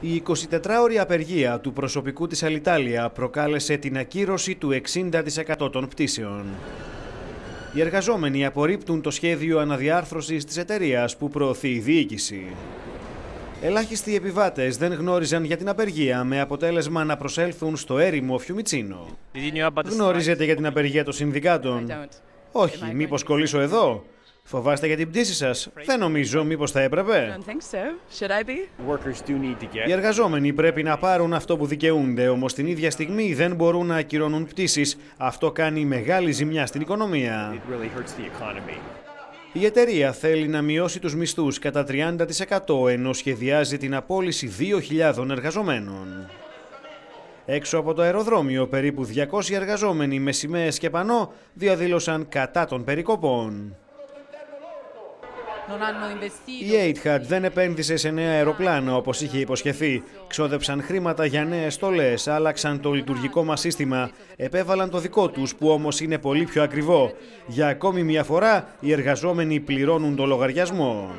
Η 24ωρη απεργία του προσωπικού της Αλιτάλια προκάλεσε την ακύρωση του 60% των πτήσεων. Οι εργαζόμενοι απορρίπτουν το σχέδιο αναδιάρθρωσης της εταιρείας που προωθεί η διοίκηση. Ελάχιστοι επιβάτες δεν γνώριζαν για την απεργία με αποτέλεσμα να προσέλθουν στο έρημο Φιουμιτσίνο. Γνωρίζετε για την απεργία των συνδικάτων. Όχι, μήπως κολλήσω εδώ. Φοβάστε για την πτήση σας. Δεν νομίζω μήπως θα έπρεπε. Οι εργαζόμενοι πρέπει να πάρουν αυτό που δικαιούνται, όμως την ίδια στιγμή δεν μπορούν να ακυρώνουν πτήσεις. Αυτό κάνει μεγάλη ζημιά στην οικονομία. Η εταιρεία θέλει να μειώσει τους μισθούς κατά 30% ενώ σχεδιάζει την απόλυση 2.000 εργαζομένων. Έξω από το αεροδρόμιο, περίπου 200 εργαζόμενοι με σημαίες και πανό διαδήλωσαν κατά των περικοπών. Η Etihad δεν επένδυσε σε νέα αεροπλάνα όπως είχε υποσχεθεί. Ξόδεψαν χρήματα για νέες στολές, άλλαξαν το λειτουργικό μας σύστημα, επέβαλαν το δικό τους που όμως είναι πολύ πιο ακριβό. Για ακόμη μια φορά οι εργαζόμενοι πληρώνουν το λογαριασμό.